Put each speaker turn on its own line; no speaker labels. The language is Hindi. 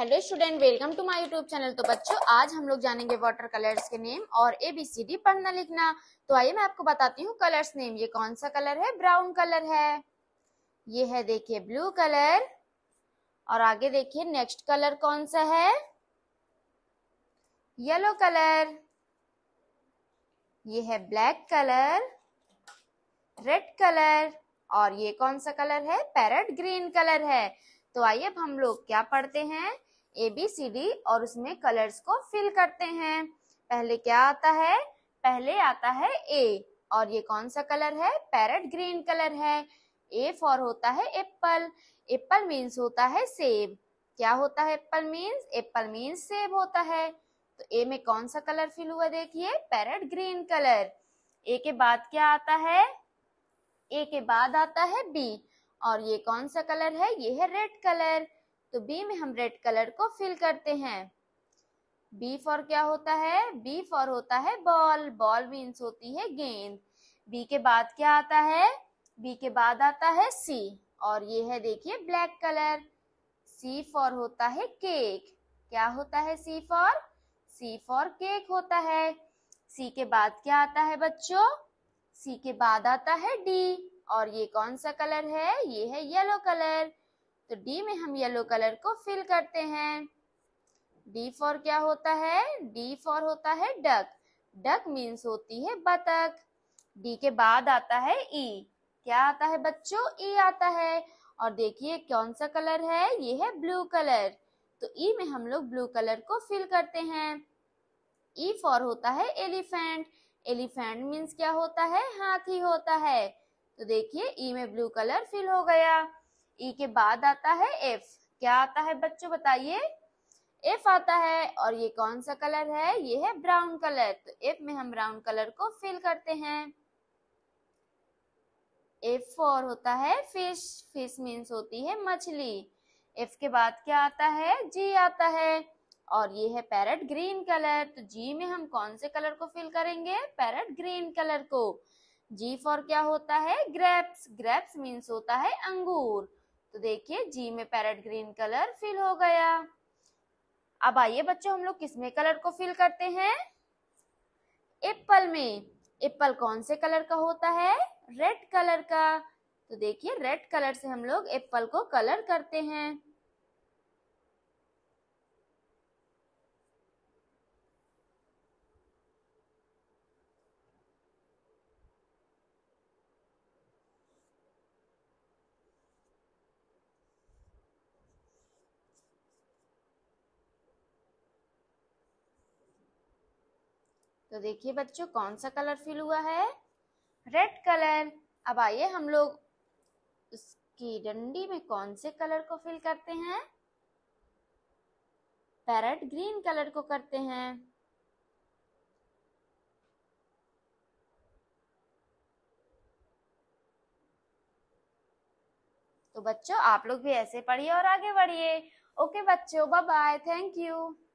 Hello student welcome to my YouTube channel तो बच्चों आज हम लोग जानेंगे वाटर कलर्स के नेम और ए बी सी डी पढ़ना लिखना तो आइए मैं आपको बताती हूँ कलर्स नेम ये कौन सा कलर है ब्राउन कलर है ये है देखिए ब्लू कलर और आगे देखिए नेक्स्ट कलर कौन सा है येलो कलर ये है ब्लैक कलर रेड कलर और ये कौन सा कलर है पैरट ग्रीन कलर है तो आइए अब हम लोग क्या पढ़ते हैं ए बी सी डी और उसमें कलर्स को फिल करते हैं पहले क्या आता है पहले आता है ए और ये कौन सा कलर है पैरट ग्रीन कलर है ए फॉर होता है एप्पल एप्पल मीन्स होता है सेब क्या होता है एप्पल मीन्स एप्पल मीन्स सेब होता है तो ए में कौन सा कलर फिल हुआ देखिए पैरट ग्रीन कलर ए के बाद क्या आता है ए के बाद आता है बी और ये कौन सा कलर है ये है रेड कलर तो बी में हम रेड कलर को फिल करते हैं बी फॉर क्या होता है बी फॉर होता है बॉल बॉल मीन्स होती है गेंद बी के बाद क्या आता है बी के बाद आता है सी और ये है देखिए ब्लैक कलर सी फॉर होता है केक क्या होता है C for C for cake होता है सी के बाद क्या आता है बच्चों सी के बाद आता है डी और ये कौन सा कलर है ये है येलो कलर तो डी में हम येलो कलर को फिल करते हैं डी फॉर क्या होता है डी फॉर होता है डक डक मीन्स होती है बतख डी के बाद आता है ई e. क्या आता है बच्चों ई e आता है और देखिए कौन सा कलर है ये है ब्लू कलर तो ई e में हम लोग ब्लू कलर को फिल करते हैं ई फॉर होता है एलिफेंट एलिफेंट मीन्स क्या होता है हाथी होता है तो देखिए ई में ब्लू कलर फिल हो गया ई e के बाद आता है एफ क्या आता है बच्चों बताइए एफ आता है और ये कौन सा कलर है ये है ब्राउन कलर तो एफ में हम ब्राउन कलर को फिल करते हैं एफ फोर होता है फिश फिश मीन्स होती है मछली एफ के बाद क्या आता है जी आता है और ये है पैरट ग्रीन कलर तो जी में हम कौन से कलर को फिल करेंगे पैरट ग्रीन कलर को जी फॉर क्या होता है ग्रेप्स ग्रेप्स मीन्स होता है अंगूर तो देखिए जी में पैरट ग्रीन कलर फिल हो गया अब आइए बच्चों हम लोग किसमें कलर को फिल करते हैं एप्पल में एप्पल कौन से कलर का होता है रेड कलर का तो देखिए रेड कलर से हम लोग एप्पल को कलर करते हैं तो देखिए बच्चों कौन सा कलर फिल हुआ है रेड कलर अब आइए हम लोग उसकी डंडी में कौन से कलर को फिल करते हैं पैरट ग्रीन कलर को करते हैं तो बच्चों आप लोग भी ऐसे पढ़िए और आगे बढ़िए ओके बच्चों बाय बाय थैंक यू